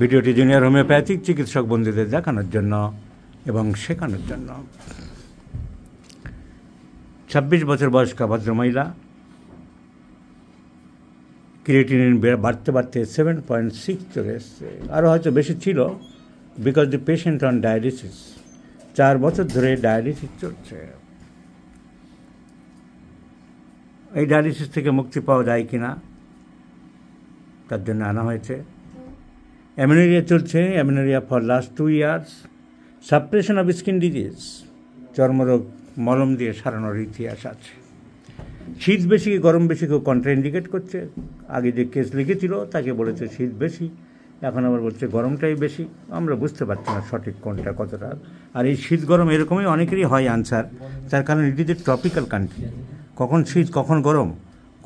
ভিডিওটি junior homeopathic চিকিৎসক বন্ধুদের দেখানোর জন্য এবং শেখানোর জন্য ছাব্বিশ বছর বয়স্ক ভদ্রমহিলা ক্রিয়েটিন বাড়তে বাড়তে সেভেন পয়েন্ট সিক্স চলে এসছে আরও হয়তো বেশি ছিল because the patient on dialysis চার বছর ধরে ডায়ালিসিস চলছে এই ডায়ালিসিস থেকে মুক্তি পাওয়া যায় কি না তার জন্য আনা হয়েছে অ্যামেনোরিয়া চলছে amenorrhoea for last two years suppression of skin disease চর্মরোগ মলম দিয়ে সারানোর ইতিহাস আছে শীত বেশি গরম বেশি কেউ কন্ট্রাইন্ডিকেট করছে আগে যে কেস লিখেছিল তাকে বলেছে শীত বেশি এখন আবার বলছে গরমটাই বেশি আমরা বুঝতে পারছি না সঠিক কোনটা কতটা আর এই শীত গরম এরকমই অনেকেরই হয় আনসার তার কারণ it is a tropical country কখন শীত কখন গরম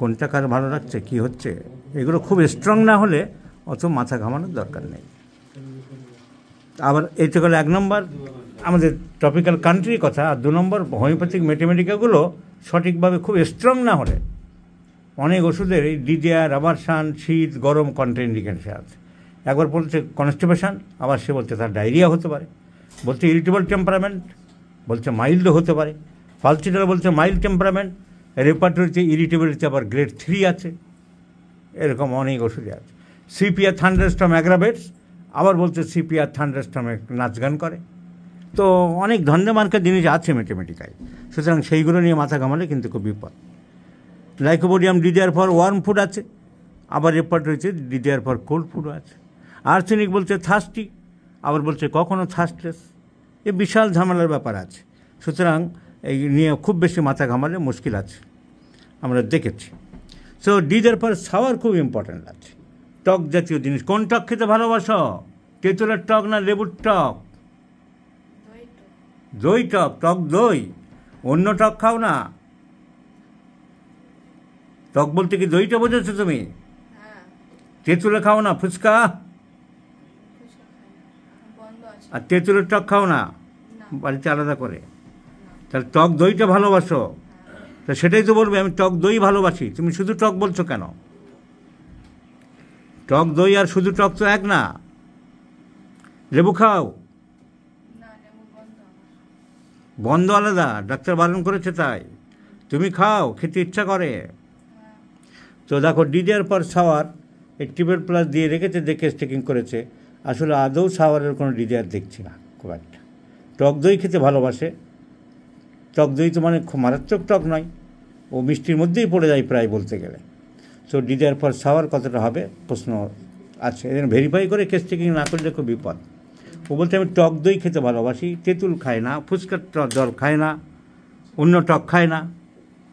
কোনটা কার ভালো লাগছে কি হচ্ছে এগুলো খুব স্ট্রং না হলে অত মাথা ঘামানোর দরকার নেই আবার এতে তো এক নম্বর আমাদের টপিক্যাল কান্ট্রির কথা আর দু নম্বর হোমিওপ্যাথিক ম্যাথেমেটিকাগুলো সঠিকভাবে খুব স্ট্রং না হলে অনেক ওষুধের এই ডিডিয়া রাবার সান শীত গরম কন্ট্রাইন্ডিকেশন আছে একবার বলছে কনস্টিপেশান আবার সে বলছে তার ডায়রিয়া হতে পারে বলছে ইরিটেবল টেম্পারামেন্ট বলছে মাইল্ড হতে পারে ফালসিটার বলছে মাইল্ড টেম্পারামেন্ট রেপার্টরিতে ইরিটেবিলিটি আবার গ্রেড থ্রি আছে এরকম অনেক ওষুধে আছে সিপিআর থান্ডারস্টম অ্যাগ্রাভেটস আবার বলছে সিপিআর থান্ডারস্টমে নাচ গান করে তো অনেক মার্কের জিনিস আছে ম্যাথমেটিক্যায় সুতরাং সেইগুলো নিয়ে মাথা ঘামালে কিন্তু খুব বিপদ lycopodium desire for warm food আছে আবার রেপার্ট রয়েছে ডিডিআর ফর কোল্ড ফুড আছে আর্সেনিক বলছে থাস্টি আবার বলছে কখনো থাস্টলেস এ বিশাল ঝামেলার ব্যাপার আছে সুতরাং এই নিয়ে খুব বেশি মাথা ঘামালে মুশকিল আছে আমরা দেখেছি সো ডিজার পর সাওয়ার খুব ইম্পর্ট্যান্ট আছে টক জাতীয় জিনিস কোন টক খেতে ভালোবাসো তেঁতুলের টক না লেবুর টক দই টক টক দই অন্য টক খাও না টক বলতে কি দইটা বোঝেছ তুমি তেঁতুলে খাও না ফুচকা আর তেঁতুলের টক খাও না বাড়িতে আলাদা করে তাহলে টক দইটা ভালোবাসো তা সেটাই তো বলবে আমি টক দই ভালোবাসি তুমি শুধু টক বলছো কেন টক দই আর শুধু টক তো এক না লেবু খাও বন্ধ আলাদা ডাক্তার বারণ করেছে তাই তুমি খাও খেতে ইচ্ছা করে হ্যাঁ। তো দেখো ডি ডিডিআর পর সাওয়ার এই টিউবের প্লাস দিয়ে রেখেছে দেখে স্টেকিং করেছে আসলে আদৌ সাওয়ারের কোনো ডি ডিডিআর দেখছি না খুব একটা টক দই খেতে ভালোবাসে টক দই তো মানে খুব মারাত্মক টক নয় ও মিষ্টির মধ্যেই পড়ে যায় প্রায় বলতে গেলে সো ডিজার ফর সাওয়ার কতটা হবে প্রশ্ন আছে এদের ভেরিফাই করে কেস চেকিং না করলে খুব বিপদ ও বলতে আমি টক দই খেতে ভালোবাসি তেঁতুল খায় না ফুচকার টক জল খায় না অন্য টক খায় না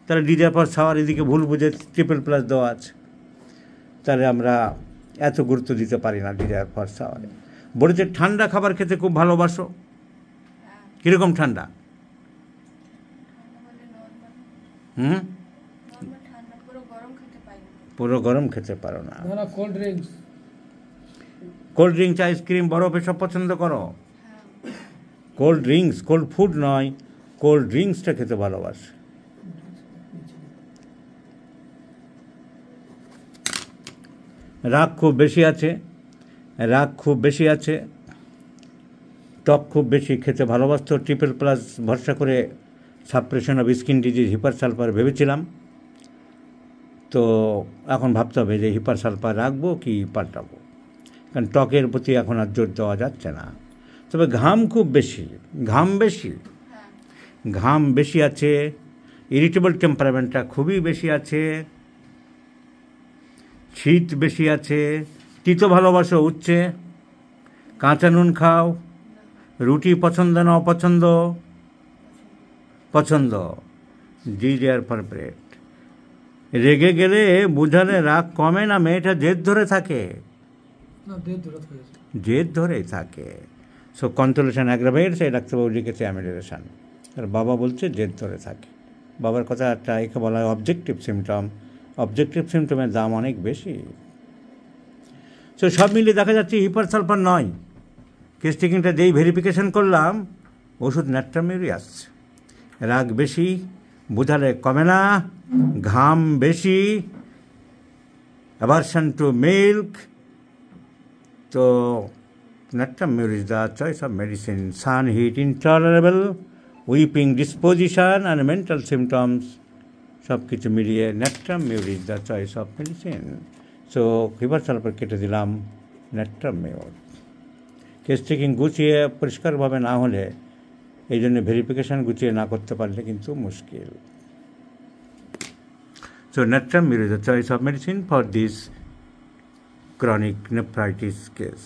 তাহলে ডিজার ফর সাওয়ার এদিকে ভুল বুঝে ট্রিপল প্লাস দেওয়া আছে তাহলে আমরা এত গুরুত্ব দিতে পারি না ডিজার ফর সাওয়ারে বলেছে ঠান্ডা খাবার খেতে খুব ভালোবাসো হ্যাঁ। কীরকম ঠান্ডা হুম পুরো গরম খেতে পারো না cold drinks cold drinks ice cream বরফ এসব পছন্দ করো কোল্ড ড্রিঙ্কস কোল্ড ফুড নয় কোল্ড ড্রিঙ্কসটা খেতে ভালোবাসে রাগ খুব বেশি আছে রাগ খুব বেশি আছে টক খুব বেশি খেতে ভালোবাসত ট্রিপল প্লাস ভরসা করে suppression of skin disease hepar sulphur ভেবেছিলাম তো এখন ভাবতে হবে যে হিপার সালফার রাখবো কি পাল্টাবো কারণ টকের প্রতি এখন আর জোর দেওয়া যাচ্ছে না তবে ঘাম খুব বেশি ঘাম বেশি ঘাম বেশি আছে ইরিটেবল টেম্পারমেন্টটা খুবই বেশি আছে শীত বেশি আছে তিতো ভালোবাসো উঠছে কাঁচা নুন খাও রুটি পছন্দ না অপছন্দ পছন্দ জি আর ফর রেগে গেলে বুঝালে রাগ কমে না মেয়েটা জেদ ধরে থাকে জেদ ধরেই থাকে সো কন্ট্রোলেশন অ্যাগ্রাভেট সেই ডাক্তারবাবু লিখেছে অ্যামিডেশন আর বাবা বলছে জেদ ধরে থাকে বাবার কথা একটা একে বলা হয় অবজেক্টিভ সিমটম অবজেক্টিভ সিমটমের দাম অনেক বেশি সো সব মিলিয়ে দেখা যাচ্ছে হিপার সালফার নয় কেস টেকিংটা যেই ভেরিফিকেশন করলাম ওষুধ ন্যাট্রামেরই আসছে রাগ বেশি বুঝালে কমে না ঘাম বেশি অ্যাভারশন টু মিল্ক তো Nectamur is the choice of medicine Sun heat intolerable, weeping disposition and mental symptoms. সব কিছু মিলিয়ে natrum mur is the choice of medicine so fever sulphur কেটে দিলাম ন্যাট্রামিউর কেস টেকিং গুছিয়ে পরিষ্কারভাবে না হলে এই জন্য ভেরিফিকেশান গুছিয়ে না করতে পারলে কিন্তু মুশকিল so natrum is choice of medicine for this chronic nephritis case